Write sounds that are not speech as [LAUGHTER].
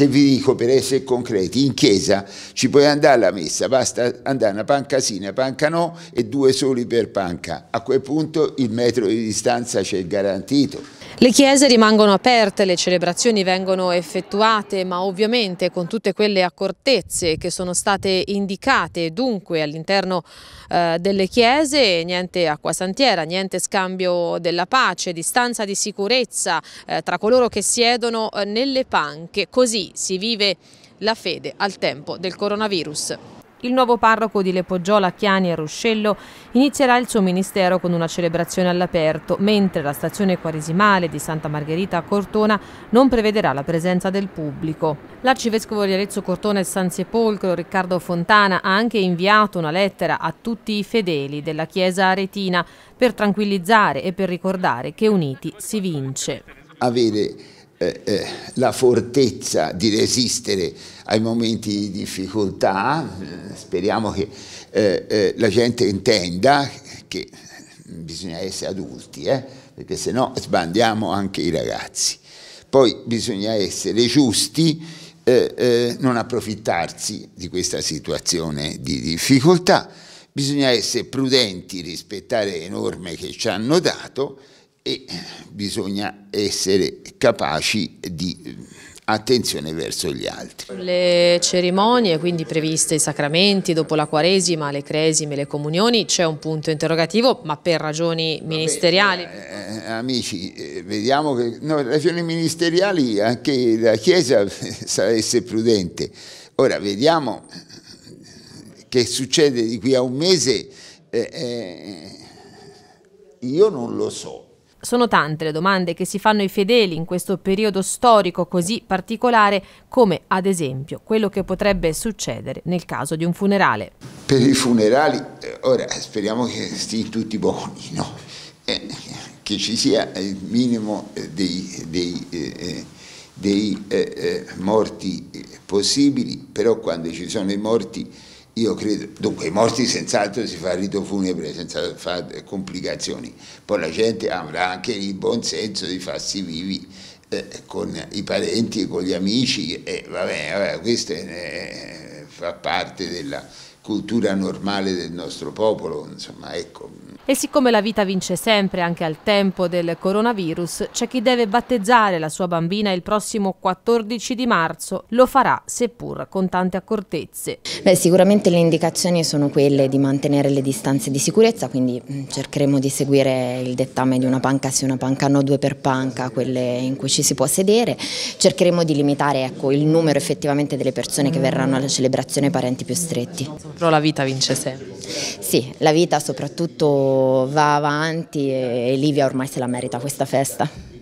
che vi dico per essere concreti, in chiesa ci puoi andare alla messa, basta andare una panca sì, una panca no e due soli per panca. A quel punto il metro di distanza c'è garantito. Le chiese rimangono aperte, le celebrazioni vengono effettuate, ma ovviamente con tutte quelle accortezze che sono state indicate, dunque all'interno eh, delle chiese, niente acqua santiera, niente scambio della pace, distanza di sicurezza eh, tra coloro che siedono eh, nelle panche, così si vive la fede al tempo del coronavirus. Il nuovo parroco di Lepoggiola, Chiani e Ruscello inizierà il suo ministero con una celebrazione all'aperto, mentre la stazione quaresimale di Santa Margherita a Cortona non prevederà la presenza del pubblico. L'arcivescovo di Arezzo Cortona e San Sepolcro, Riccardo Fontana, ha anche inviato una lettera a tutti i fedeli della chiesa aretina per tranquillizzare e per ricordare che uniti si vince. Avere eh, eh, la fortezza di resistere ai momenti di difficoltà, eh, speriamo che eh, eh, la gente intenda che bisogna essere adulti, eh, perché se no sbandiamo anche i ragazzi. Poi bisogna essere giusti, non approfittarsi di questa situazione di difficoltà, bisogna essere prudenti, rispettare le norme che ci hanno dato e bisogna essere capaci di eh, attenzione verso gli altri. Le cerimonie quindi previste, i sacramenti dopo la Quaresima, le Cresime, le Comunioni, c'è un punto interrogativo ma per ragioni ministeriali? Vabbè, eh, eh, amici, eh, vediamo che no, ragioni ministeriali anche la Chiesa [LAUGHS] sarebbe prudente. Ora vediamo che succede di qui a un mese, eh, io non lo so. Sono tante le domande che si fanno i fedeli in questo periodo storico così particolare come ad esempio quello che potrebbe succedere nel caso di un funerale. Per i funerali, eh, ora speriamo che stiano tutti buoni, no? eh, che ci sia il minimo eh, dei, dei, eh, eh dei eh, morti possibili, però quando ci sono i morti io credo, dunque, i morti senz'altro si fa rito funebre senza fare complicazioni, poi la gente avrà anche il buon senso di farsi vivi eh, con i parenti, con gli amici, e eh, vabbè, vabbè, questo è, eh, fa parte della cultura normale del nostro popolo, insomma, ecco. E siccome la vita vince sempre anche al tempo del coronavirus, c'è chi deve battezzare la sua bambina il prossimo 14 di marzo. Lo farà, seppur con tante accortezze. Beh, sicuramente le indicazioni sono quelle di mantenere le distanze di sicurezza, quindi mm, cercheremo di seguire il dettame di una panca se una panca no, due per panca, quelle in cui ci si può sedere. Cercheremo di limitare ecco, il numero effettivamente delle persone che verranno alla celebrazione parenti più stretti. Però la vita vince sempre. Sì, la vita soprattutto va avanti e Livia ormai se la merita questa festa.